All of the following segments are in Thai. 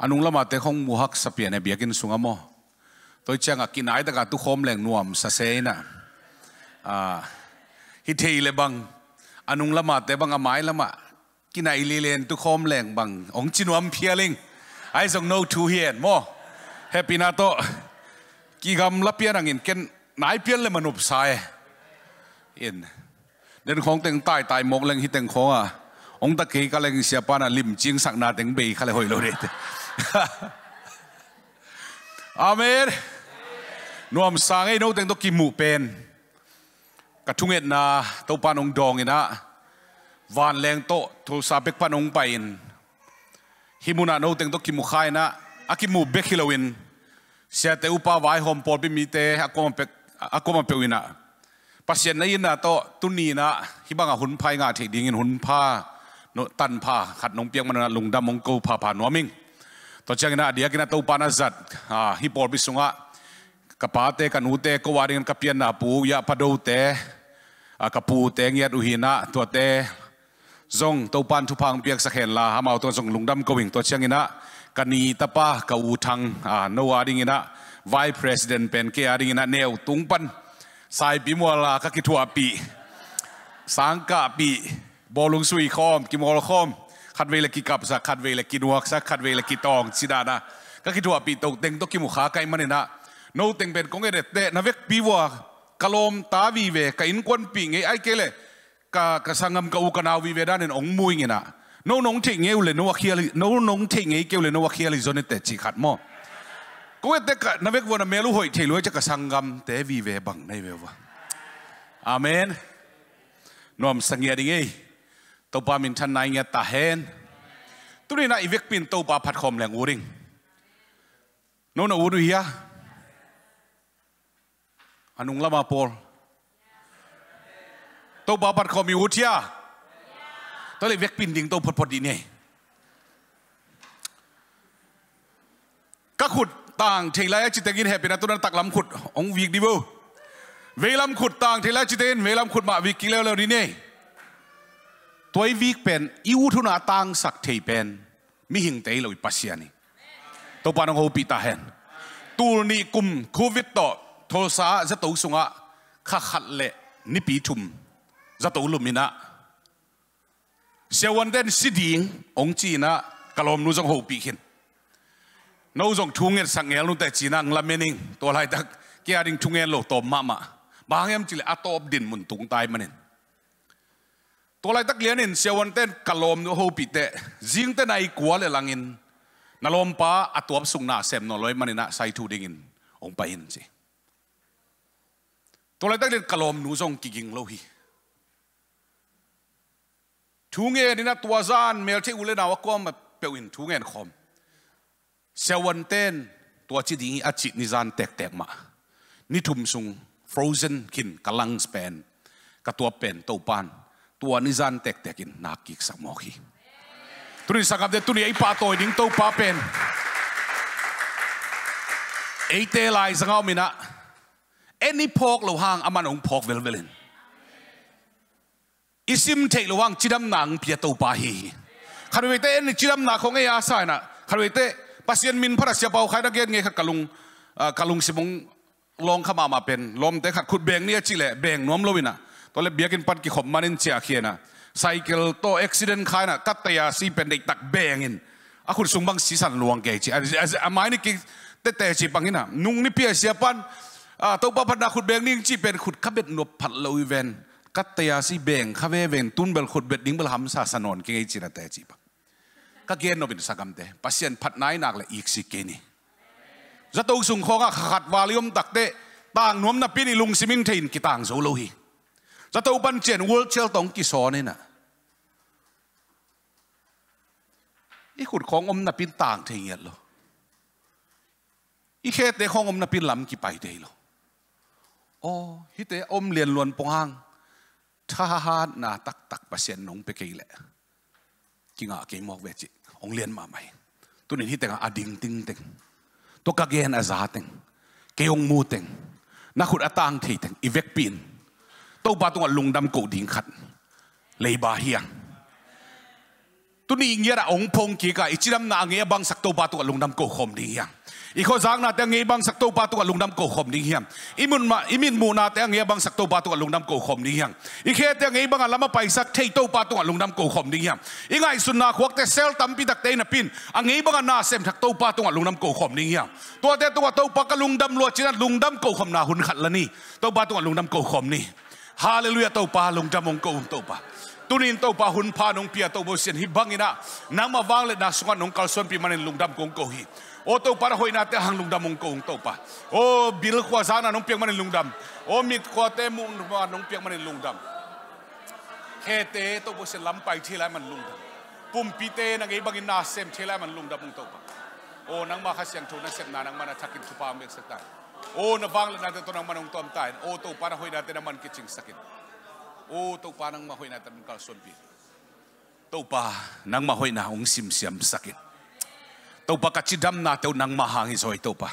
อันนุ่งละมาเตองมูฮักสเปียนเบียกินสุงอโมตัวเจ้ากินไอตะกาตุคมแหล่งนวมสเซนะฮิตเฮเลบังอันนุ่งละมาเตบังอไม้ละมากินไอลีเลนตุคมแหล่งบังองจินวมเพียลิงไอส่งโนทูเฮียนโมเฮปปี้นาโตกิกรรมละเพียนังอินเกนนายเพียนเลยมนุษย์สายอินเดินของเต็งใต้ตายมกเล่งฮิตเต็งของอ่ะองตะเกียกเล่งเสียปานะลิมจิงสักนาเต็งเบยเขาเลยหอยโลเดอาเมนนวมสางไอ้นกแตงตกิมูเป็นกระทุ่งเอ็ดนาต้าปานองดองเ็นะวานแรงโตโทพทาเบกปานองไปนฮิมุนาโนแตงตกิมูขายนะอากิมูเบกฮิโลวินเสียเตอุปาวายหอมปอลไปมีเตะอากูมาเป็กอากูมาเปวินะปัศยน่ยนะโตตุนีนะฮิบังอาหุนพายงาเทดิ่งหุนผ้าโนตันผ้าขัดนงเปียงมันลุงดำมงกูผ้าผ่านนัวมิงตัวเช้าหน้าเดียกินตัวปานาจัดฮะฮิปอลบิสุงะกับป้าเตกันหูเตกวาริงกับพี่นาปูยาปะดูเตอกับปูเตงยัดอุหินะตัวเตจงตัวปันทุพังเปียกสะเขนลาฮามาตัวจงลุงดำกวิ่งตัวเชียงินะกันีตาป้ากับอูทังอ่าโนวาดิงินะวายประธานเป็นเกียดิงินะเนวตุงปันสายปิมัวลากักิทัวปีสังกะปีบอลุงสุยคอมกิมอลคอมขัดเวลกิกับสักขัดเวลกินวกสักขัดเวลกิตองสิดานะก็คิดว่าปีตกเต็งตกิมุขาไกมันนะโนเต็งเป็นกงเอเดเตนเวกปีวัวกะโลมตาวีเวกะอินกวนปิงไอ้เกเลกะกะสังกมกะอุกนาววีเวดานินองมุยเงนะโนนงเทงเอวเลนวเคียลโนนงเทงเอเกวเลนวเคียลิจนเตจิขัดมอกูเตกนเวกวนเมลุหอยเทลวยจะกะสังกมเตวีเวบังในเววะอาเมนนอมสังเกตยังไงตัวปามินชันนายเงียตาเฮนตุนี่นาอีเวกปินตัวปาผัดคอมแหลงอูริง โน่นอูรุยะอนุงละมาปอลตัวปาผัดคอมมีอุทิยตัวเลยเวกปินดิงตัวผดพดดีเนี่ยก็ขุดต่างเทลายจิตเงินแหบเป็นตัวนั้นตักลำขุด องวีกดิบูเวลำขุดต่างเทลายจิตเินเวลำขุดมาวีกกิเลวเลวนี่เนี่ยตัววิกเป็นอิวทุนาตังสักเทเป็นมิหิงเตยเลยปัสยานีตัวปานงโฮปิตาเห็นตูนี่กุมโควิดต่อโทศาจะตัวสุงะขัขัดเละนิปีทุมจะตัวลุมินะเสวันเดนสิดิงองจีนะกลมนุจงโฮปิขินนูจงทุงเงินสังเงลุแต่จีนังละเมนิงตัวไรตักเกียริงทุงเงินโลตอมมามาบางอ็มจิเลอตอบดินมุนตุงตายมันเองก็เลยตักเลียนินเสียวันเต้นกะลมโฮปิเตยิงเต้นไอกัวเลยลังอินนลมป้าอตัวสุงนาเซมนอลอยมันนะไซทูดิงินองไปอินสิตัวไลตักเลียนกะลมนูซงกิกิงโลฮีทุงเงินนะตัวซานเมลที่อุเลนาวกวมาเปวินทุงเงินคอมเสียวันเต้นตัวจีดีอาจินิจานแตกแตกมานี่ทุมซุง frozen กินกำลังสเปนกับตัวเป็นตัวปานตัวนิจันเต็กเต็ินนักกิกสมอกีตุนิสังกับเดตุนิไอปาตอยดิ่งตัวปาเป็นเอเตลายสังเอามินะเอ็นนี่พกเหลวหางอามันองพกเวลเวลินอิซิมเทกเหลวหางจิดำหนังพียตัวปาฮีคารวิเตเอ็นจิดำหนังของเอียสายนะคารวิเตปัสยันมินพระส้าพาวใครนักเกียรตเงี้ยกะลุงกะลุงสิมงลองขมามาเป็นลมแต่ขัดขุดเบงเนี่ยจิเลเบงน้อมโลวินะตัวเล็บเบียกินปันกิขมมันินเสียขี้นะไซเคิลโตอุบัติเหตุขายนะกัตยาซีเป็นเด็กตักเบงินอะคุณสุมบังสีสันลวงเกจิอะไรนี่กิเตเตจิปังหินะนุ่งนี่เปียเสียปันอ่าตัวบ้าพันนาขุดเบงนิ่งจีเป็นขุดขับเบ็ดหนวบผัดเลวิเวนกัตยาซีเบงขับเวนตุนเบลขุดเบ็ดดิ้งเบลหำสาสนอนเกจินะเตจิปังก็เกณฑ์นบินสักกันเตปัสยันผัดนายนักเลยอีกสิเกนีจะตัวสุงข้อก็ขัดวาลิอมตักเตต่างนวมนับปีนี่ลุงซิมิงเทินกิต่างโซโลฮีจะตัวบันเจียนเวิร์กเชลตองกิซอนนี่นะอีขุดของอมนับปินต่างเทียนหรออีเขตเดของอมนับปินลำกี่ไปเดียหอโอ้ฮิตเตอมเรียนลวนปงหางท่าานาตักตักเปอร์เซ็นต์นงไปกี่แหละกิงอาเกมอกเวจิองเรียนมาใหม่ตัวนี้ฮิเตออดิงติงติงตัวกะเกนอาซาติง เกยองมูติงนักขุดอตางทีติงอีเวกปิน้าบาตัวลุงดำกูดิงขัดเลยบาเฮียงตุนี้อิงยะองพงกีกาอิจิลำนาเงียบังสักตัวบาตัวลุงดำกูคมดิเฮียงอีกคนสังนาเต่เงียบังสักตัวบาตัวลุงดำกูคมดิเฮียงอิมุนมาอิมินมูนาเต่เงียบังสักตัวบาตัวลุงดำกูคมดิเฮียงอีกแค่เต่เงียบังอัลมาไปสักเที่ยตัวบาตัวลุงดำกูคมดิเฮียงอีกไงสุนนาควักเต่เซลตัมปิดักเตนปินอังเงียบังอันนาเซมทักตัวบาตัวลุงดำกูคมดิเฮียงตัวเต่ตัวตัวปากลงดำลวดจินันลงดำกูคมนาหุนขัดละนี่ตับาตัวลงดำกูคมนี่ Haleluya tau pa damong ko um tau pa. Tunin tau pa hun pa pia tau bosin hibangina. Nama vanglet na sungan nung kalson pi manin lungdam kong kohi. Oto para hoy nate hang lungdam mong kong um pa. O bil kwa sana nung piang manin lungdam. O mit kwa te nung piang manin lungdam. Kete to po si lampay man lungdam. Pumpite nang ibangin nasem tilay man lungdam mong pa. O nang makasyang to na sem nang manatakin tupang bek sa O nabanglan natin ito ng manong tuamtahin. O ito, parang huy natin naman kitsing sakit. O ito, parang mahoy natin ng kalsumpi. Ito pa, nang mahoy na ang simsiam sakit. Ito pa katsidam natin ng mahangis o ito pa.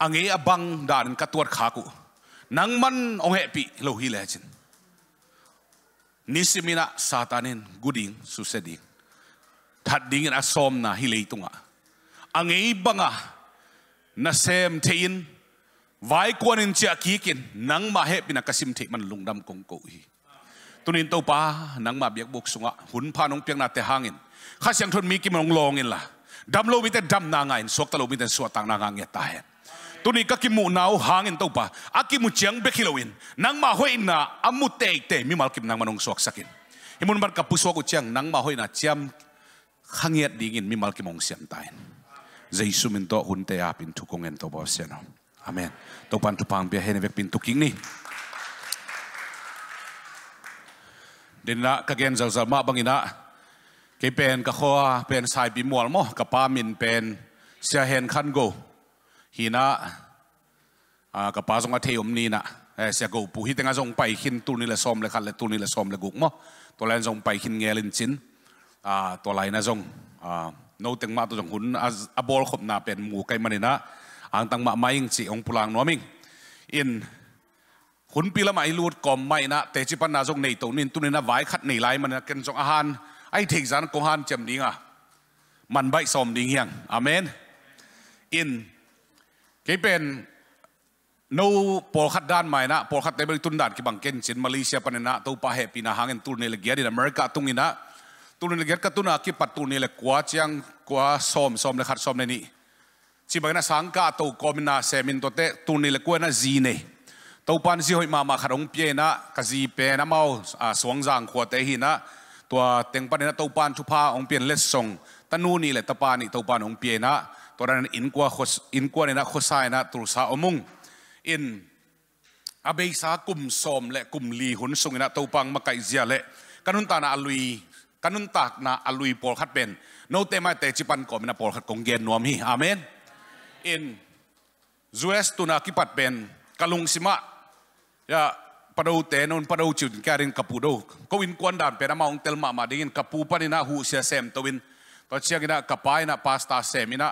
Ang iabang daan katuwar kaku. Nang man ong hepi, lohi dyan. Nisimina satanin, guding, suseding. Tadingin asom na hilay ito nga. Ang iba nga, na sem in vai kuan in chia ki kin nang ma he pina kasim thi man lungdam kong ko hi tunin to pa nang ma biak bok sunga hun pha nong piang na te hangin kha siang thon mi ki mong long in la dam lo mi te dam na nga in sok ta lo mi te tang na nga nge ta he tuni ka ki mu nau hangin to pa a ki mu chiang be khiloin nang ma hoi na amu te te mi mal kim nang manong sok sakin himun bar ka puswa ko chiang nang ma hoi na chiam khangiat dingin mi mal ki mong siam tain เจสุมินโตหุนเตียปินทุกองเงินตัวบอสเซนอเมนตัวปันทุปังเบียเฮนเวกปินทุกิงนี่ดินละกางเกงจะจะมาบังอินะกเป็นกะขัวเป็นสายบีมวลมอ่กะปามินเป็นเสียเฮนคันโกฮีนะกับปาสงอาเทียมนี่นะเสียโกปุฮิตงาสงไปขินตุนิละสมเละคันละตุนิละสมเละกุกมอตัวแลนสงไปขินเงลินจินตัวไลน์นะสงนตงมาตัวจงหุนอาบอลขบนาเป็นหมูไกมันนะอังตังมาไม่งสิองพลังนัวมิงอินหุนปีละไม่รูดก่อมไม่นะแต่ชิปนาจงในตัวนินตุนินาไว้ขัดในไลมันนะกันจงอาหารไอ้ถิ่งสันกหันจำดีงะมันใบสมดีเงี้ยงอเมนอินกี่เป็นนูปอลขัดด้านไม่นะปอลขัดเตบริตุนด่านกีบังเกนเชนมาเลเซียปนินะตัวปาเฮปินาฮังเินตุนในเลกียดินอเมริกาตุงินะตุนเลกตกตุนากิปัตุนี่แหละกว่าจีงกว่าซอมซอมเลยขัดซอมในนี้ชิบังนะสังกดตัวกอมินาเซมินตัวเตตุนี่แหละกว่านะจีเนตัวปันซีหอยมามาขดองเปียนะกจีเปนะมาอาสวงจางขวดเตหินะตัวเต็งปันนะตัวปันชุพาองเปียนเลสซงตนูนี่แหละตปานีตัวปันองเปียนะตัวนั้นอินกว่าอินกว่าเนี่ยนะโคายนะตุลสาอมุงอินอาเบยสากุมซอมและกุมลีหุนสุงนะตัวปังมาไกเจียเละกันุนตานาลุยกันุนตักนาอลุยปอลขัดเป็นโนเตมาเตจิปันก่อมินาปอลขัดกงเย็นนวมฮีอาเมนอินซูเอสตุนากิปัดเป็นกลุงสิมายาปะดูเตนนปะดูจุดแกรินกับปูดูก็วินกวนดานเป็นมาองเตลมามาดิ่งกับปูปันนาหูเสียเซมตวินตัวเชียกินะกับปายนาพาสตาเซมินา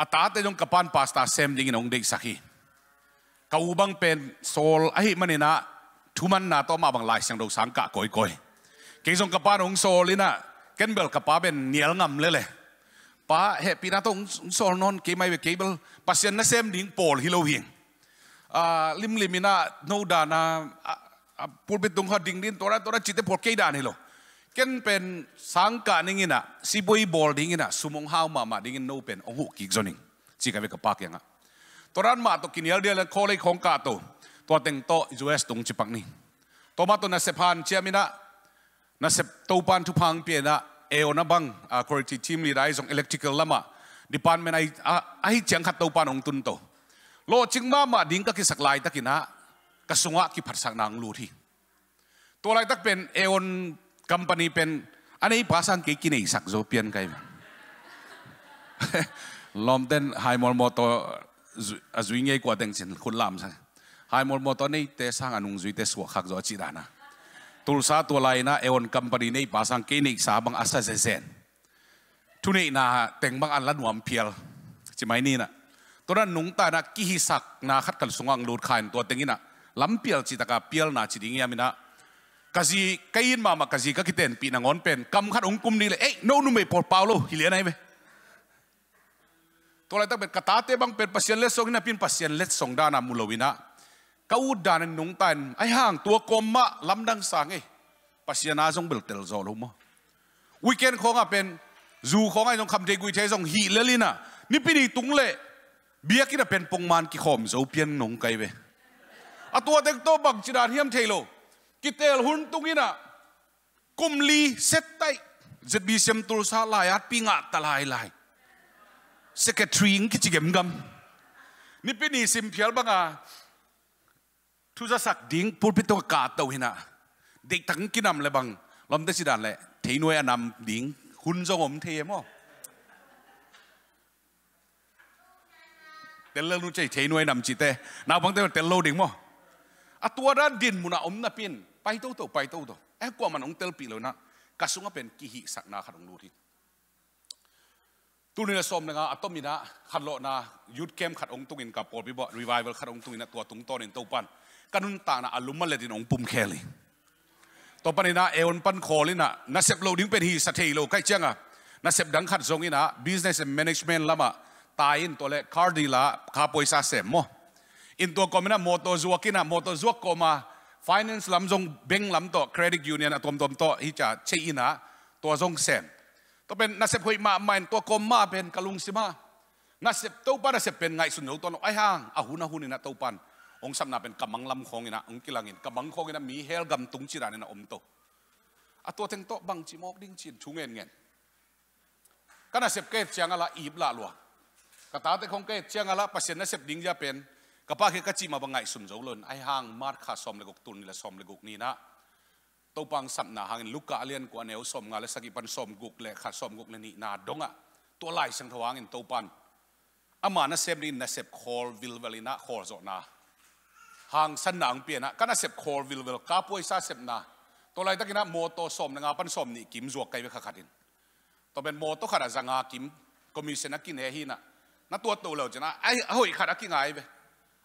อัตาเตจงกับปานพาสตาเซมดิ่งนองเด็กสักฮีกาบังเป็นโซลไอ้มันนะทุมันนาต่อมาบางไลาเสียงดูสังกะก่อยๆกงสงกับป้าองโซลินะกันเบลกับป้าเป็นเนียลงำเลยเลยป้าเฮปีนาต้องโซนนอนกไม่เกเบลปัสยันนนเซมดิงปอลฮิโลวิงลิมลิมินาโนดานาปูเป็นตรงข้อดิ่งดินตัวละตัวละจิตเปวดเกี่ยดานฮิโลกันเป็นสังกาดิ่งินะสิบุยบอลดิ่งินะสุมงฮาวมามาดิ่งินโนเป็นองหุกิกซอนิงจิกานไกับป้าเก่ยงะตัวนันมาตกินเยลเดียลโคเลยของกาโตตัวเต็งโตจูเอสตรงจิปักนี่ตัวมาตัวนัเซพานเชียมินะ na sep topan tu phang pe na e ona bang a quality team leader jong electrical lama department ai ai chang khat topan ong tun to lo ching ma ma ding ka ki saklai takina kasunga ki pharsak nang lu thi to lai tak pen e on company pen anei pasang ke ki nei sak zo pian kai lom ten hai mol mo to azuinge ko teng chin khun lam sa hai mol mo to nei te sang anung zui te suwa khak zo chi dana tulsa tua lai na eon company nei pasang kini sa bang asa zen tuni na teng bang an lanwam pial chi mai ni na to ran nung ta na ki hi sak na khat kal sungang lut khain to tengina lam pial chi taka pial na chi ding yamina kazi kain ma ma kazi ka kiten pi na ngon pen kam khat ong kum ni le ei no nu me por paulo hilia nai be to lai tak bet katate bang pen pasien le song na pin pasien let song dana mulowina กาวดานนุงตันไอห่างตัวกลมมะลำดังสังไอปัสยานาทรงเบิลเตลโซลุมะวิกเกนของอ่ะเป็นจูของไอทรงคำเทกุยเททรงหีเลลินะนี่ปีนี้ตุงเล่เบียกินเป็นปงมันกิขอมโซเปียนนงไกเวอตัวเด็กโตบักจิดานเฮียมเทโลกิเตลหุนตุงน่นะกุมลีเซตไตจะบีเซมตุลซาลายัดปิงะตลายลายเซกทรีงกิจิเกมกัมนี่ปีนี้ซิมเพียลบังอาทุจะสักดิ้งพูดพิตงกาตัวหินะเด็กทั้งกินำเลยบังลำเตสิดานเลยเทนวยอนำดิ้งคุณจงอมเทมอเตลเลนุใจเทนวยนำจิตเตนาบังเตเตลโลดิ่งมออะตัวด้านดินมุนาอมนับป็นไปตู้ตู้ไปตู้ตู้เอ๊กว่ามันองเตลปีเลยนะกสุงเป็นกิหิสักนาขนงลูทิตุนินะสมนะงาอัตตมินะขัดโลนายุดเกมขัดองตุงินกับปอบิบอรีไวเวลขัดองตุงินตัวตุงตนินเต้าปันกันุนตานะอารมณ์มาเลดินองปุ่มแคลยตัวปนินะเอวันปันโคลินะนักเสพโลดิ้งเป็นฮีสเตย์โลใกล้เจียงอะนักเสพดังขัดทงอินะบิสเนสแมเนจเมนต์ละมาตายินตัวเล็กคาร์ดีละคาปยซาเซมโมอินตัวก็มินะโมโตจวกินะโมโตจวก็มา finance ลำจงเบงลำโต credit union อะตัวมตัวมโตฮิจ่าเชียนะตัวจงเซมตัวเป็นนักเสพคุยมาไม่ตัวก็มาเป็นกะลุงสิมานักเสพตัวปันนัเสพเป็นไงสุนโตันไอห่างอาหูนอาหูนี่นะตัวปันองสำนักเป็นกำมังลำคงนะองกิลังินกำมังคงนะมีเฮลกำตุงจิรานนะอมโตอะตัวเทงโตบังจิมอกดิ้งจินชุงเงินเงินก็น่าเสพเกตเชียงละอีบละลัวกตาเต่ของเกตเชียงละปัสเซนนาเสพดิ้งจะเป็นกะปากเคกจิมาบังไงสุนโจลนไอหางมาร์คาสอมเลกุกตุนนี่ละสอมเลกุกนี่นะตัวปังสับนาหางลูกกาเลียนกว่าแนวสมงานและสกิปันสมกุกและขาสสมกุกเลนี่นาดงอ่ะตัวไล่สังทวางินตัวปันอามานะเซพดินนะเซบคอลวิลเวลินะคอลโซนาางสนังเปลี่ยนะก็น่าเสพคอร์วิลเวลกาป่วยซาเสพนาตัวไรตักินะโมโตสมนางาปันสมนี่กิมจวกไกไปขาขัดินตัวเป็นโมโตขัดจังอากิมก็มีเสนกินเฮฮีนะนั่นตัวตัวเ่าจนะไอ้โอ้ยขัดกินไงไป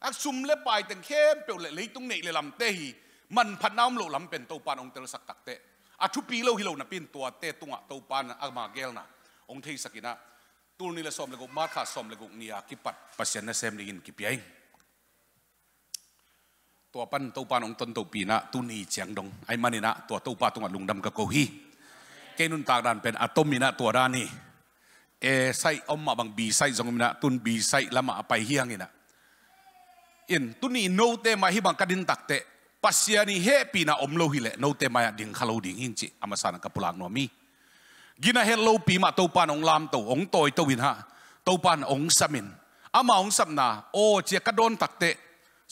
อักซุมเล็บไปแตึงเข้มเปลวเลยกตรงนี้เลยลำเตฮีมันพันน้ำโลลำเป็นตัวปานองเตลสักตักเตะอาชุปีเลาฮิโลนะปินตัวเตตุงะตัวปานอักมาเกลนะองเทสกินะตัวนี้ละสมเลกุมาขาสมเลกุเนียกิปัดปัสเซนเซมลินกิปยัยตัวปั้นตัวปานองตนตัวปีนะตุนีเจียงดงไอ้มานนี่นะตัวตัวปาตรงลุงดำกะโกฮีเกนุนตากดันเป็นอะตอมมีนะตัวดานี่เอไซอมมาบางบีไซจงมีนะตุนบีไซละมาไปเฮียงนี่นะอินตุนีโนเตมาฮิบังกัดินตักเตปัสยานีเฮปีนะอมโลฮิเลโนเตมาดิ่งขลุดิ่งหิงจิอามาสานกับพลังนัวมีกินะเฮโลปีมาตัวปานองลามตัวองโตอยตัววินฮะตัวปานองสมินอามาองสัมนาโอเจียกระโดนตักเตะ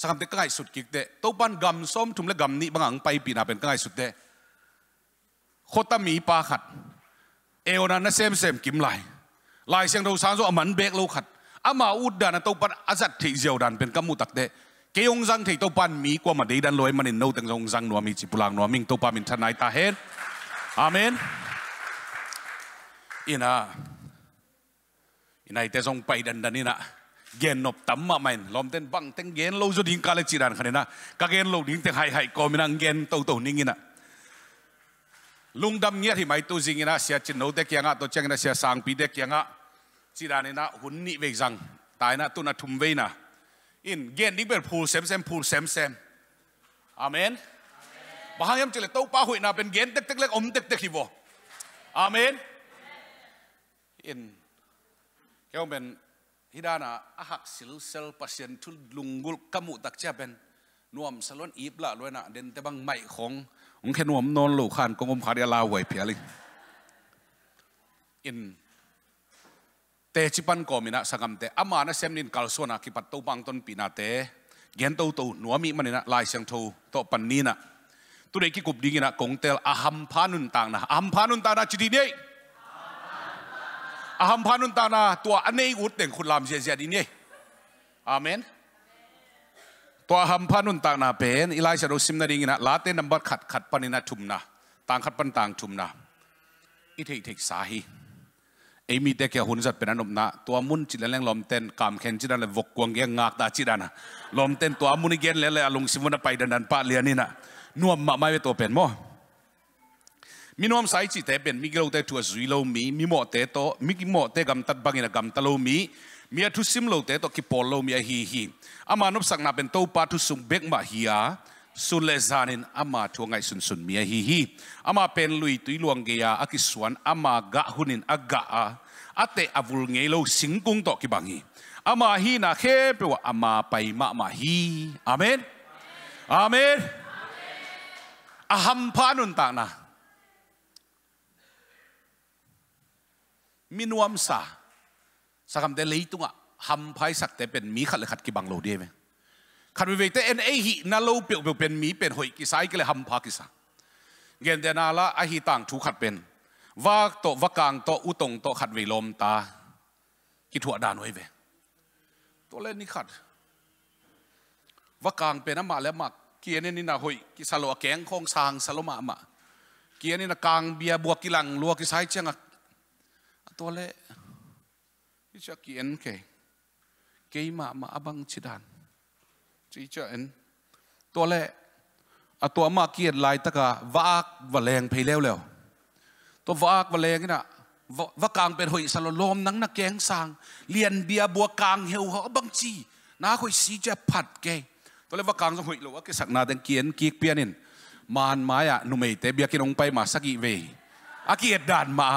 สังเกตง่ายสุดกิกเดตบันกำส้มถุมและกำนี้บางอังไปปีนาเป็นง่ายสุดเดโคตมีปาขัดเอวนั้นเซมเซมกิมไหลลหลเสียงเราสานโซอมันเบกเราขัดอามาอุดดานตบันอาจัดที่เจียวดันเป็นกำมุตักเดเกยงจังที่ตบันมีกว่ามาดีดันลอยมันินโนตังงจังนัวมีจิปุลังนัวมิงตบันมินทนายตาเฮนอาเมนอินาอินาแต่งไปดันดันนี่นะ gen nộp tấm mà mình lom tên bằng tên gen lâu rồi điên cả lên chỉ đàn khả na các gen lâu điên tên hay hay có mình ăn gen tàu tàu ninh na lung đâm nghĩa thì mày tu gì na sẽ chín nấu tết kia ngã tôi chẳng na sẽ sang pi tết kia ngã chỉ đàn na huấn nị về rằng tai na tu na thum về na in gen đi bên pool xem xem pool xem xem amen bà hai em chỉ là tàu pa hội na bên gen tết tết lek om tết tết hi vô amen in kéo bên hidana ahak sil sel pasien thul lungul kamu tak cha ben nuam salon ip la loina den te bang mai khong ong khe nuam non lu khan kongom khari la wai phiali in te chipan ko mina sangam te ama na sem nin kal sona ki pat to bang ton pina te gen to to nuami manina lai sang tho to pan ni na tu re ki kup dingina kongtel aham phanun tang na aham phanun ta na chidi nei อาหัมพานุนตานาตัวอันนี้อุดเต่งคุณลามเสียเสียดีนี่อาเมน ตัวหัมพานุนตานาเป็นอิลายชาดุสิมนาดิงนะลาเต้นัมบัดขัดขัดปันินาทุมนะต่างขัดปันต่างทุมนะอิเทอิเทกสาฮีเอมีแต่แค่หุ่นจัดเป็นอนุมนะตัวมุนจิลเลงลอมเต้นกามแขนจิดันเลยวกวงเกงงากตาจิดันะลอมเต้นตัวมุนเกนเลเลยลงสิมุนไปดันดันปาเลียนี่นะนวมมาไม่เตัวเป็นมั้มินอมสายจตเตเป็นมิกิโลเตตัวสุยโลมีมิหมอเตโตมิหมอเตกำตัดบังอินกำตะโลมีมีทุสิมโลเตโตกิปอลโลมีฮีฮีอามานุสังนับเป็นโตปาทุสุงเบกมาฮียาสุเลซานินอามาทวงไงสุนสุนมีฮีฮีอามาเป็นลุยตุยลวงเกียอากิสวนอามากะหุนินอากะอาอตเตอวุลเงโลสิงกุงโตกิบังฮีอามาฮีนาเคเปว่าอามาไปมามาฮีอเมนอเมนอาหัมพานุนตานามีนวมสาสักคำเดลีตุงอะหำไพสักแต่เป็นมีขัดเลยขัดกิบังโลดีไหมขัดไปเวกแต่เอ็นเอหินาโลเปียวเปียวเป็นมีเป็นหอยกิายก็เลยหำพากิสาเกณฑ์เดนาละอหิต่างถูกขัดเป็นวากโตวากางโตอุตงโตขัดวิลมตากิถัวดานไว้เวตัวเล่นนี่ขัดวากางเป็นน้ำมาแล้วมักเกียนี่นี่นะหอยกิสโลแกงคงสางสโลมามาเกียนี่นะกางเบียบวกกิลังลัวกิายเชียงตัวเละที่จะเขียนเก่เกียมามาบังชิดานจีจะเอ็นตัวเละอตัวมาเกียรไลายตะกาวากวะแรงเพลวแล้วตัววากวะแรงนี่นะวะากางเป็นหอยสลลมนังนักแกงสาง เลียนเบียบัวกลางเฮวหขบังจีน้าหอยสีจะผัดเกตัวเล่วากางะหอยหรือว่าเกสักนาแตงเกียนกีกเปียนินมานมา่ะนุ่มเอเตเบียกินองไปมาสักกีเวอากีดด่านมา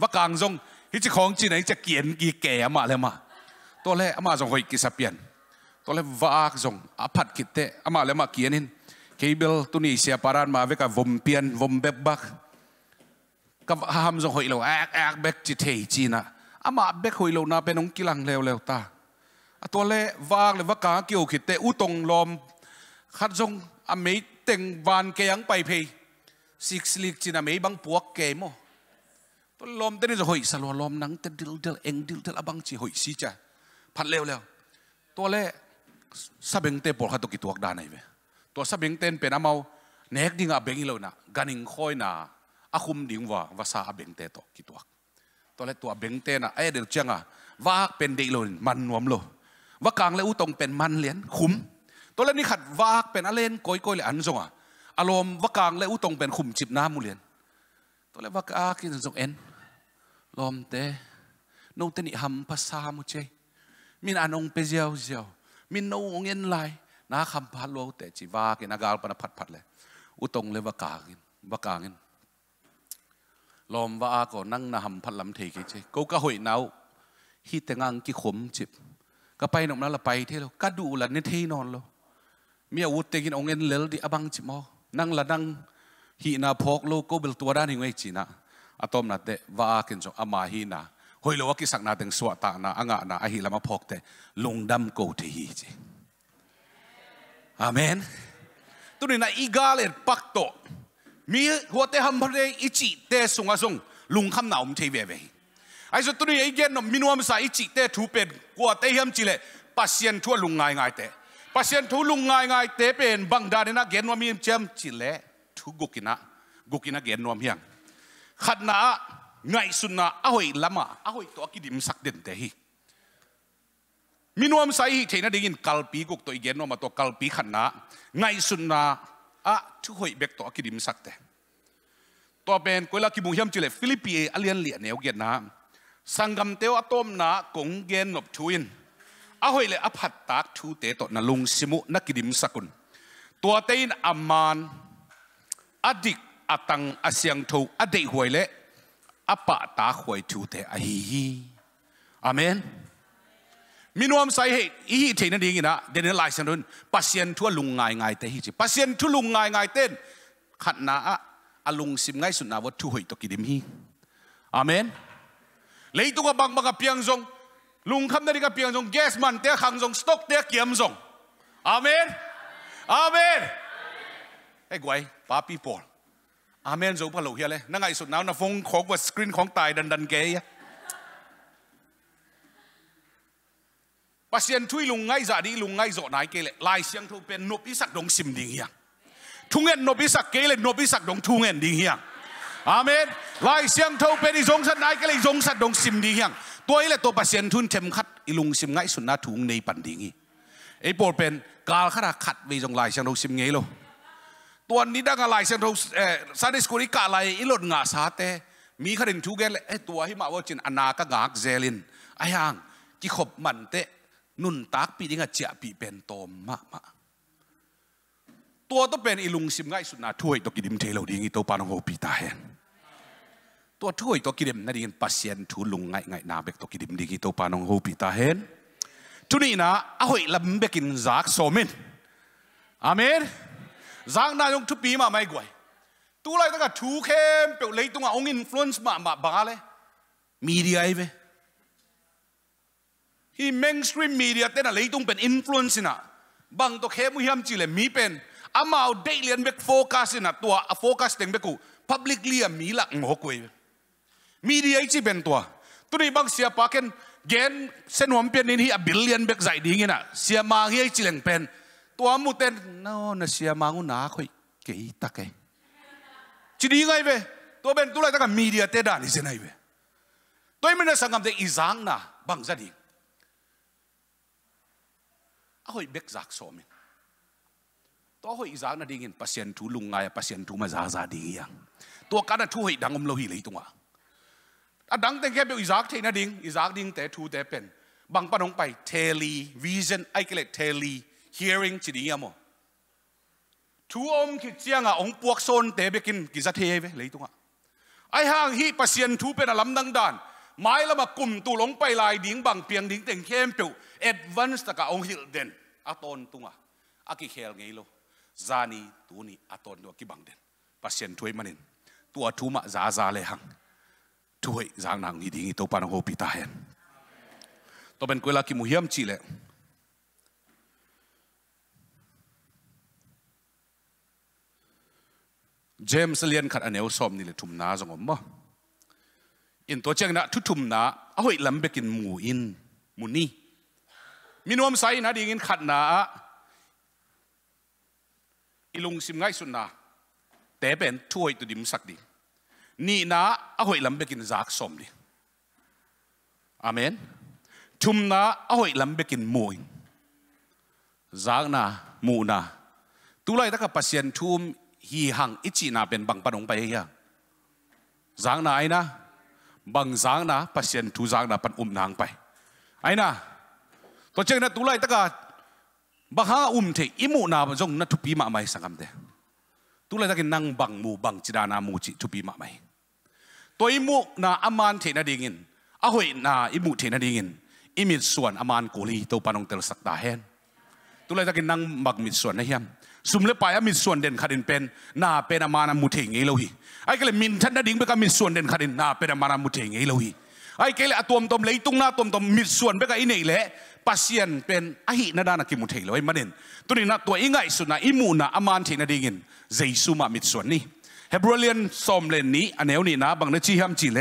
ว่ากางจงฮิจิของจีไหนจะเกียนกีแก่มาเลยมา ตัวแรกอามาส่งหอยกิสเปียน ตัวแรกวากส่งอภัดกิเตอามาเลยมาเกียนินเคเบิลตุนีเซียปารานมาเวกับวมเปียนวมเบบบัก กับฮามส่งหอยเราแอกแอกเบกจิเทจีนะอามาเบกหอยเรานาเป็นองกิลังเลวเลวตาตัวแรกวากเลยวากาเกี่ยวกิเตะอุตงลมขัดส่งอเมยเต็งวานเกยังไปเพย์สิกสลิกจีนะเมยบังปวกเกมอลมเตนีจะหอยสลัวลมนังเตนดิลเดลเองดิลเดลอบังชีหอยสีจ้ะพัดเลวแล้วตัวเล่สับเบงเตปอลขาตุกิตัวกดานไอเวตัวสับเบงเตนเป็นอาเมาเนกดิ่งอาเบงอีเลวนะกันิงคอยนะอาคุมดิ่งว่าวาซาอาเบงเตตอกิตัวตัวเล่ตัวเบงเตนะไอเดือดเจงอ่ะว่าเป็นด็กเลยมันนวมโลว่ากลางเลอุตรงเป็นมันเลียนคุมตัวเล่นี่ขัดวากเป็นอะไนก้อยก้อยเลยอันจงอ่ะอารมณ์ว่ากลางเลอุตรงเป็นขุมจิบน้ำมูเลียนตัวเล่ว่ากากินจงเอ็นลมเตโนเตนิฮัมภาษามุเชมินอนงเปเจียวเจียวมินโนองเงินไหลนาคำพัดโลเตจิวากินากาลปนพัดพัดเลยอุตงเลวกางินวกางินลมว่าก็นั่งนาหัมพัดลำเทกิเชกูก็หอยนาวฮีแต่งังกิขมจิบก็ไปนมนั้นละไปเที่ยวก็ดูละนี่ที่นอนเลามีอาวุธเตกินองเงินเลลดิอบังจิมอนั่งละนั่งฮีนาพกโลก็เบลตัวด้านหนึ่งไว้จีนะ atom na te wa akin jong ama hi na hoi lo ki sak na teng swa ta na anga na a hi lama phok te lungdam ko te hi che amen tu ni na igal er pak to mi ho te ham re ichi te sunga sung lung kham na um thei ve ve ai so tu ni igen no minuam sa ichi te thu pen ko te ham chile pasien thua lung ngai ngai te pasien thu lung ngai ngai te pen bang da na gen wa mi chem chile thu gukina gukina gen nom hiang khát na ngay sun na ahoi lama ahoi to akidim sak den te hi minuam sai hi theina dingin kalpi guk to igen no ma to kalpi khát na ngay sun na a thu hoi bek to akidim sak te to ben koila ki mung hiam chile philippi alian lian neo gen na sangam teo atom na kong gen nop thuin ahoi le aphat tak thu te to na lung simu na kidim sakun tua tein aman adik อาตังอาเซียงทูอเดหวยเละอปะตาหวยทูเตอฮีอเมนมีนวมใส่เหตุอีทีเทนันดีกินะเดนไลเซนุนปัสเซียนทั่วลุงง่ายง่ายเตฮิจิปัสเซียนทั่วลุงง่ายง่ายเต้นขัดนาอาลุงสิมง่ายสุดนาวัตถุหอยตกิดมฮีอเมนเลยตัวบังบังกับเพียงจงลุงคำนาฬิกาเพียงจงแก๊สมันเตะขังจงสต็อกเตะเกียมจงอเมนอเมนไอ้กวยป้าปีโปลอาเมนสูพะโลเฮียเลยนั่งไอสุดน้าวนะฟงขอกว่าสกรีนของตายดันดันเกยปัสเซียนทุยลุงไงจ่าดีลุงไงจอดไหนเกลลายเสียงทูเป็นนบิสักดงซิมดิเฮียทุงเงินนบิสักเกลนบิสักดงทุงเงินดิเฮียอาเมนลายเสียงทูเป็นอิจงสันไหนเกลจงสัตดงซิมดิเฮียตัวเอเลตัวปัสเซียนทุนเทมขัดอิลุงซิมไงสุดน้าทุงในปันดิงีีไอปดเป็นกาลขนาขัดวีจงลายเสียงดงซิมไงโลตัวนี้ดังอะไรเซนทรัลซาดิสกุริกาอะไรอิลดงาสาเต มีขันทูเกลไอตัวให้มาว่าจินอนากะกากเซลินไอยังทิขบมันเต นุ่นตากปีนี้ก็เจียปีเป็นตมมากมาตัวต้องเป็นอิลุงซิมไงสุดนะถ้วยตักิดิมเทลดิงี้ตัวปานงโอปีตาเห็นตัวถ้วยตักิดิมนัดิเองปัสเซียนทูลุงไงไง่ายนาเบกตักิดิมดิงี้ตัวปานงโอปีตาเห็นทุนี่นะอ่หอยลำเบกินจากโซมินอเมน zang na yong thupi ma mai gwai tu lai ta ka thu khem pe lei tunga ong influence ma ma ba le media ai ve hi mainstream media te na lei tung pen influence na bang to khem hiam chi le mi pen amao daily an bek focus na tua a focus teng beku publicly a mi lak ngokwe media chi ben tua tu ni bang sia pa ken gen senom pen ni a billion bek zai ding na sia ma hi chi leng pen tua mu tên no na sia à, mangu na khoi ke ta ke chỉ đi ngay về tôi bên tôi lại tất cả media te đàn như này về tôi mình đã sang cảm thấy ý giáng na bằng gia đình à hội biết giặc so mình tôi hội ý giáng na đi nghiên patient thú lùng ngay patient thú mà giá giá đi yang à. tôi cả là thu hội đang ông lâu hi lấy tung à à đang tên kia biểu ý giáng thế na đi ý giáng đi té thu té pen bằng pan ông bay tele vision ai cái lệ tele hearing chỉ đi amo thu om khi chiang à ông buộc son tế bekin kí ra thế lấy tung à ai hang hi pasien thu bên làm năng đàn mai là mà cùng tu lông bay lại điếng bằng piang điếng tiền khem biểu advance tất cả ông hiểu đến aton tung à aki khel ngay lo zani tu ni aton do kí bằng đến pasien thuê manin tua thu mà giá giá lệ hang thuê giang nàng đi điếng tàu pan hô pita hen tôi bên quê là kí mu hiểm chỉ lệ เจมส์เลียนขัดอเนเอวสอมนี่เลยทุ่มนาสงอมบ่อินตัวเจงนะทุทุ่มนาเอาอีกลำเบกินหมูอินมุนี่มีนวมไซนะดีงินขัดนาอีลุงซิมง่ายสุดนาแต่เป็นถ้วยตัวดิมสักดีนี่นะเอาอีกลำเบกินจากสมนี่อามนทุ่มนาเอาอีกลำเบกินหมูอินจากนาหมูนาตุไลตะกับปัสยันทุ่ม hi hang ichi na ben bang panong pa ya zang na ai na bang zang na pasien tu zang na pan um nang pa ai na to cheng na tu lai taka bang ha um the imu na ba jong na tu pi ma mai sangam de tu lai takin nang bang mu bang chi na mu chi tu pi ma mai to imu na aman the na dingin ahoi na imu the na dingin imit suan aman ko li to panong tel sak da hen tu lai takin nang mag mit suan na hiam สุมเลปายมิส่วนเด่นขัดินเป็นนาเป็นอามานามุเทงเอเลวฮีไอ้ก็เลยมินทันดิงไปก็มิส่วนเด่นขัดินนาเป็นอามานามุเทงเอเลวฮีไอ้ก็เลยตัวมตมเลยตุงนาตัวมตมมิส่วนไปก็อินเอเล่ปัสยันเป็นไอินาดานักิมุเทงเลยมันเ่นตัวนี้นะตัวอิงไงสุดนะอิมูนะอามานเทนาดิงินเจสุมามิส่วนนี่เฮบรูเลียนสอมเลนนี้อันเนวนี่นะบางเนจิฮัมจิเล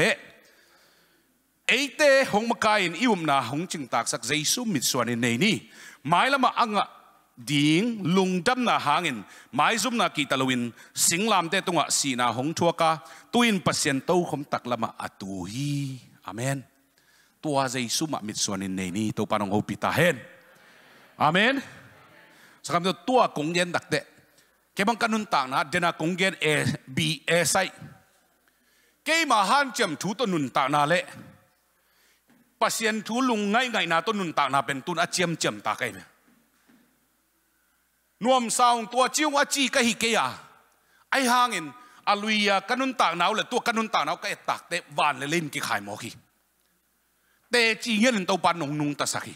เอเตหงมกายนอิวมนาหงจิงตากสักเจสุมิส่วนในนี้หมายละมาอังะ ding lung dam na hangin mai zum na kita lawin singlam te tunga sina hong chua ka tuin pasien to khom tak lama atu hi amen tua zai suma mit suan in nei ni to panong hopita hen amen sakam to tua kong yen dak te ke bang kanun ta na dena kong gen e b e sai ke ma han chem thu to nun ta na le pasien thu lung ngai ngai na to nun ta na pen tun a chem chem ta kai nuam saung tua chiu wa chi ka hi ke ya ai hang in aluia kanun tak nau le tua kanun tak nau ka e tak te van le len ki khai mo ki te chi ngel to pan nong nung ta saki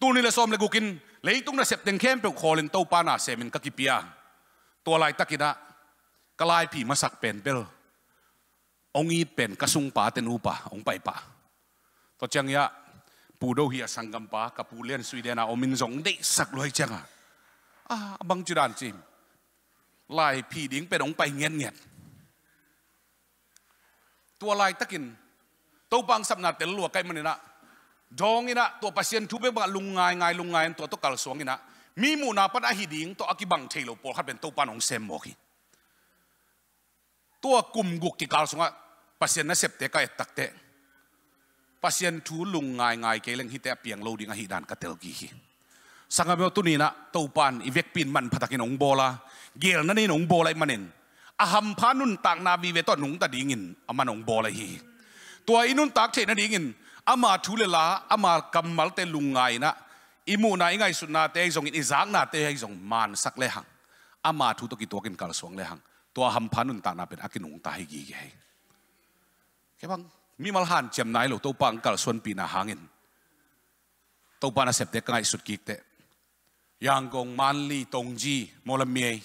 tu ni le som le gukin lấy tung na sep teng khem pe kholin to pa na se min ka ki pia tua lai takina ka lai pi ma sak pen pel ông ít pen ka sung pa ten u pa ông pai pa to chang ya pu do hi a sangam pa ka pu len sui de na omin zong de sak loi chang à 아, 망질않 지. 라이피딩빼롱빠이년 년. 또라이따긴또방삽나텔루아까이만이나정이나또빠시엔두배방룽가이가이룽가이또또깔수왕이나미무나빠다히딩또아기방테일로볼하벤또빠농셈먹 이. 또꿈국기깔수왕아빠시엔나셉테까이딱 테. ปัสยันทูลุงงายงายเกลังฮิตแต่เปียงโลดิงหิดานกะเตลกี sangam yo tuni na topan ivek pin man patakin ong bola gel na ni ong bola manin aham phanun tak na bi ve to nung ta dingin aman ong bola hi tua inun tak the na dingin ama thule la ama kamal te lungai na imu na ingai su na te jong in izang na te hai jong man sak le hang ama thu to ki to kin kal suang le hang tua ham phanun tak na pen akin ong ta hi gi ge ke bang mi mal han chem nai lo to pang kal suan pi na hangin to pa na sep te kai sut ki te yang gong man li tong ji mola mi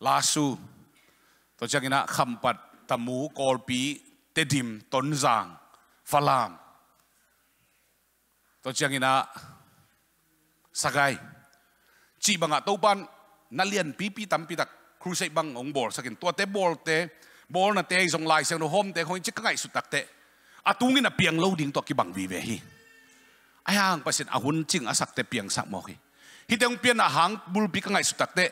la su to chakina khampat tamu korpi tedim tonzang falam to chakina sagai chi banga topan nalian pipi tampi tak crusade bang ong bol sakin to te bol te bol na te zong lai sang no hom te khoi chik ngai su tak te atungin a piang lo ding to ki bang vi ve hi ayang pasin ahun ching asak te piang sak mo hi hi teng pian a hang bul pi ka ngai su tak te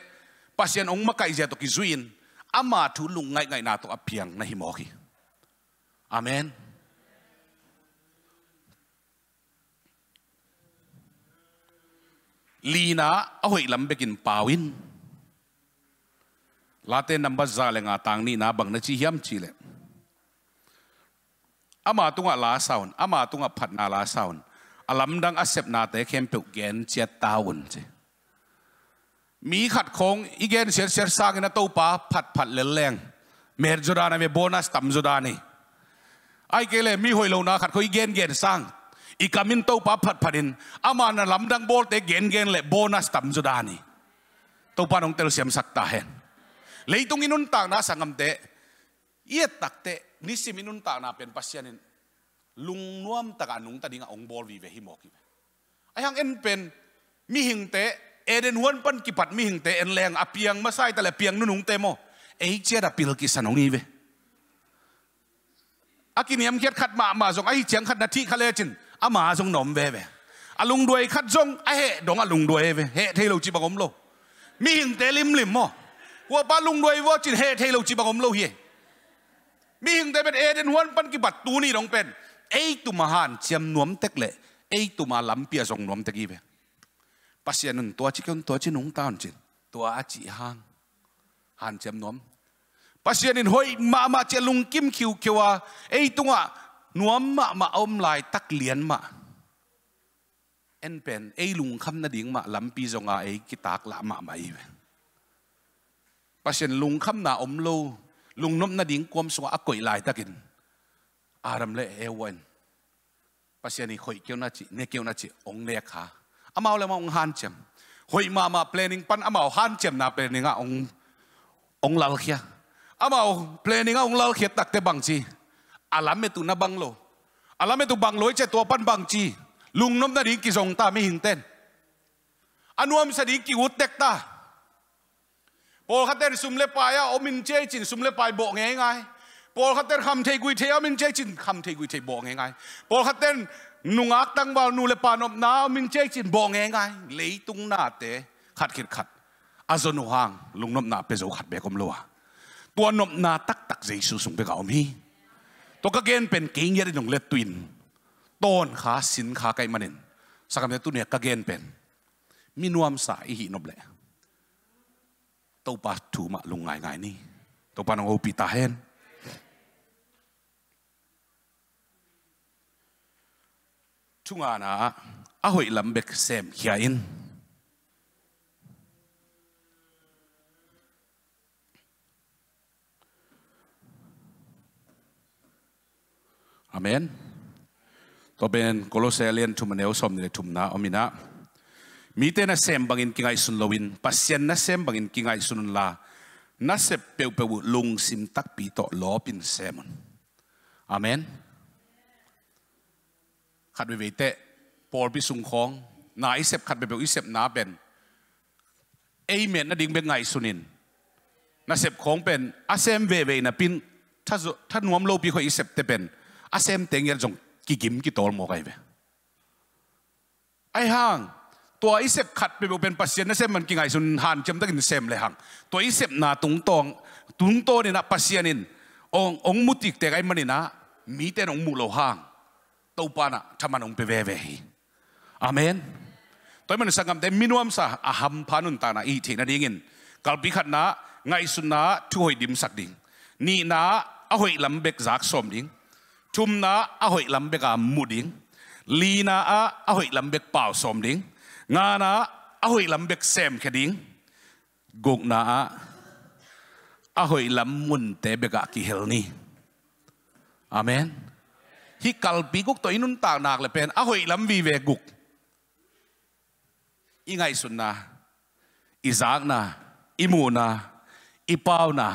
pasian ong ma kai ja to ki zuin ama thu lung ngai ngai na to a na hi amen lina a hoi lam bekin pawin late number za lenga tang ni na bang na chi hiam chi le ama tunga la sound ama tunga phat na la saun. อลัมดังอาเซบนาเตเข้มเปียกเกนเจียตาวุนเจมีขัดคงอีเกนเสียเสียสร้างนะตัวป้าผัดผัดเลนแรงเมรจุดานะเมโบนัสตัมจุดานี่ไอเกเลมีหอยโลนาขัดคงอีเกนเกนสร้างอีกามินตัวป้าผัดผัดินอามานะลำดังโบลเตเกนเกนเลโบนัสตัมจุดานี่ตัวป้าน้องเตลเสียมสักตาเห็นเลยตรงนี้นุ่นต่างนะสังกมเตเอียตักเตนิสิมินุนต่างนะเป็นปัสยานินลุงนวมตะกานุงตะดิงองบอลวีเวฮิมอกิไอหังเอ็นเป็นมีหิงเตะเอเดนฮวนปันกิปัดมีหิงเตะเอ็นแรงอเปียงมาไซแต่ละเปียงนุนุงเตโมเอเจดาปิลกิสนองนี้เวอากินียมเกียดขัดมามาจงไอเจียงขัดนาทีคาเลจินอามาจงหนอมเวเวอาลุงด้วยขัดจงไอเฮดงอาลุงด้วยเวเฮเทโลจิบังอมโลมีหิงเตะลิมลิมโมว่าป้าลุงด้วยว่าจินเฮเทโลจิบังอมโลเฮมีหิงเตะเป็นเอเดนฮวนปันกิปัดตูนี่ลงเป็น ei tu ma han chiam nuam lệ, ấy ei tu ma lam pia jong nuam tek i ve pasian un tua chi kon tua chi nung tan chin tua a chi hang han chiam nuam pasian in hoi ma ma che lung kim khiu khiwa ei tunga nuam ma ma om lại tắc lian ma en pen ấy lùng kham na ding ma lam pi zonga ei ki tak la ma mai ve pasian lùng kham na om lo lùng nom na ding kwam ác quỷ lại tắc takin อารมณ์เลเอวันภาษาในข่อยเกี่ยวนาจีเนี่ยเกี่ยวนาจีองเลียค่ะอามาเอาเลยมาองหันเจมค่อยมามาเพลนิงปันอามาเอาฮันเจมนาเพลนิงอ่ะององลาลเขียอามาเอาเพลนิงอ่ะองลาลเขียตักเตบังจีอาลามเมตุนับังโลอาลามเมตุบังโลไอเจตัวปันบังจีลุงน้ำนาดิ้งกิจงตาไม่หิงเต้นอันวมสดิ้งกิวุตเตกตาพอขัดเต้นสุ่มเลปายาโอมินเจจินสุ่มเลปายโบงง่ายปอลขัดเต้นคำเทกุยเทียมินเจจินคำเทกุยเทบอกไงไงปอลขัดเต้นนุงอักตั้งบาลนูเลปานอบนา มินเจจินบอกไงไงเลยตุงนาเตขัดขิดขัดอาซนุหางลุงนบนาเปโซขัดเบกอมลัวตัวนบนาตักตักเจสุสุงไปกับอมฮีตัวกเกนเป็นกิ่งยัดนงเลตุินต้นขาสินขาไกมันินสักคำเดียวตุเนี่ยกเกนเป็นมีนวมสายหินบเลตัวปัตถูมาลุงไงไงนี่ตัวปานองอุปิตาเฮน chung ana a hội làm việc sem khia in amen to ben koloselian thum neu som ni thum na omina mi te na in kinh ai sun lowin pasien na in kinh ai sun la na sep peu peu lung sim tak pi to lo pin semon amen ขัดไปเวเตะปอลบิสุงของนาอิเซบขัดไปเบลอิเซบนาเป็นเอเมนนัดิ่งเป็นไงสุนินนาเซบของเป็นอาเซมเวเวนะปินถ้าถ้านวมโลบีคอยอิเซบเตเป็นอาเซมเตงยันจงกิกิมกิตอลโมกัยเวไอห่างตัวอิเซบขัดไปเป็นปัสเซียนนะเซมมันกิไงสุนหันจำตด้กินเซมเลยห่างตัวอิเซบนาตุงตองตุงโตเนี่ยนะปัสเซียนิน ององมุติกเตะไอมันนี่นะมีแต่องมูโลห่าง tàu pa na tham anh ông pe về amen tôi mình sang ngầm minh minuam sa aham panun ta na i thế na dingin kalpi khát na ngay sun na thu hồi dim sắc ding ni na a hồi lắm bek giác som ding chum na a hồi lắm bek a mu ding li na a a hồi lắm bek pao som ding nga na a hồi lắm bek sem khe ding gục na a a hồi lắm mun te bek a ki hel ni amen ฮิกัลปีกุกตัวอินุนตากนักเลยเป็นอหอยลำวีเวกุกอีไงสุนนะอีจากนะอีมูนะอีปาวนะ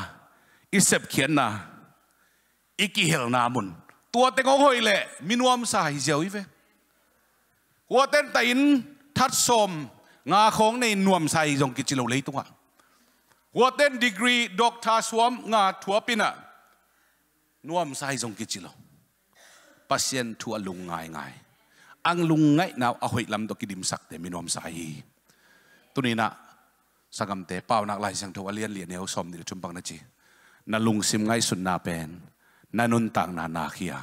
อีเซบเขียนนะอีกิเฮลนามุนตัวเต็งหอยเลยมินวมสาฮิเจวอเวหัวเต็นแต่อินทัดสมงาของในนวมใส่จงกิจิโลเลยตัวหัวเต้นดีกรีด็อกทาสวมงาถัวปินะนวมใส่จงกิจิโล pasien tu alungay ngai Ang lungay na ahoy lam do kidimsak te minom sahi. tunina na sagam te pau nak lai sang tu alian lian neo som ni chumpang na chi. na lung sim ngai sun na pen. Nanuntang na nakia.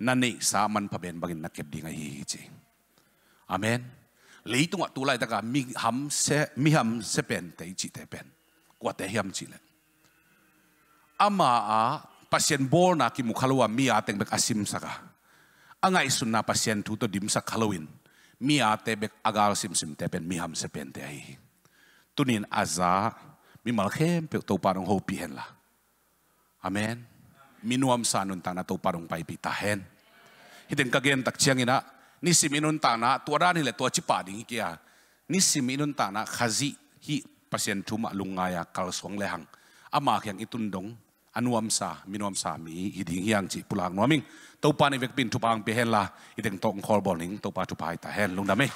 Nani saman pa ben na nakep di ngay hihichi. Amen. Leitu nga tulay taka mi ham se mi ham se pen te ichi te pen. Kwa te chi chile. Ama a pasien bol na kimu kalua mia ateng bek asim saka. Anga isun na pasien tuto dim sak kaluin. Mia te bek agal sim sim tepen miham sepen te ai. Tunin aza mi kem pek tau parung ho pihen la. Amen. Minuam sanun tana tau parung pai hen. Hiten kagen tak chiang ina nisi minun tana tuara ni le tua cipadingi kia. Nisim minun tana khazi hi pasien tuma lungaya kalsong lehang. Amak yang itu itundong anuam sa minuam sa mi hiding hiang chi pulang nuaming topa ni vekpin thupang pe hen la ideng tong khol boling topa thupai ta hen lungdame